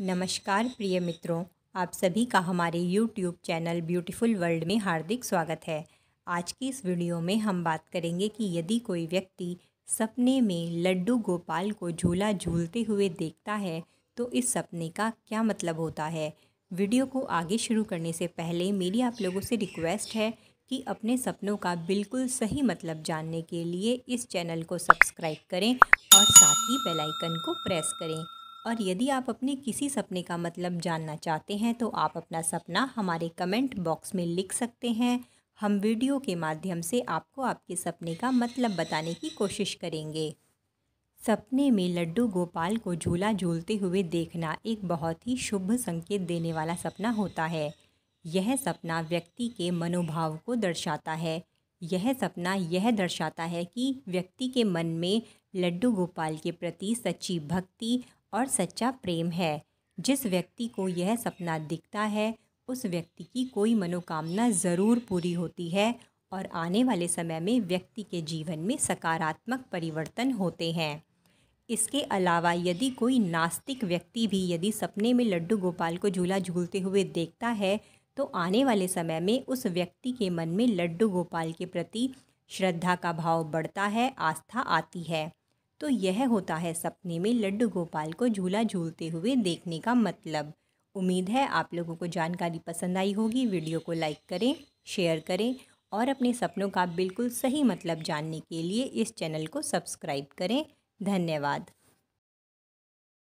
नमस्कार प्रिय मित्रों आप सभी का हमारे YouTube चैनल ब्यूटीफुल वर्ल्ड में हार्दिक स्वागत है आज की इस वीडियो में हम बात करेंगे कि यदि कोई व्यक्ति सपने में लड्डू गोपाल को झूला झूलते हुए देखता है तो इस सपने का क्या मतलब होता है वीडियो को आगे शुरू करने से पहले मेरी आप लोगों से रिक्वेस्ट है कि अपने सपनों का बिल्कुल सही मतलब जानने के लिए इस चैनल को सब्सक्राइब करें और साथ ही बेल आइकन को प्रेस करें और यदि आप अपने किसी सपने का मतलब जानना चाहते हैं तो आप अपना सपना हमारे कमेंट बॉक्स में लिख सकते हैं हम वीडियो के माध्यम से आपको आपके सपने का मतलब बताने की कोशिश करेंगे सपने में लड्डू गोपाल को झूला झूलते हुए देखना एक बहुत ही शुभ संकेत देने वाला सपना होता है यह सपना व्यक्ति के मनोभाव को दर्शाता है यह सपना यह दर्शाता है कि व्यक्ति के मन में लड्डू गोपाल के प्रति सच्ची भक्ति और सच्चा प्रेम है जिस व्यक्ति को यह सपना दिखता है उस व्यक्ति की कोई मनोकामना ज़रूर पूरी होती है और आने वाले समय में व्यक्ति के जीवन में सकारात्मक परिवर्तन होते हैं इसके अलावा यदि कोई नास्तिक व्यक्ति भी यदि सपने में लड्डू गोपाल को झूला झूलते हुए देखता है तो आने वाले समय में उस व्यक्ति के मन में लड्डू गोपाल के प्रति श्रद्धा का भाव बढ़ता है आस्था आती है तो यह होता है सपने में लड्डू गोपाल को झूला झूलते हुए देखने का मतलब उम्मीद है आप लोगों को जानकारी पसंद आई होगी वीडियो को लाइक करें शेयर करें और अपने सपनों का बिल्कुल सही मतलब जानने के लिए इस चैनल को सब्सक्राइब करें धन्यवाद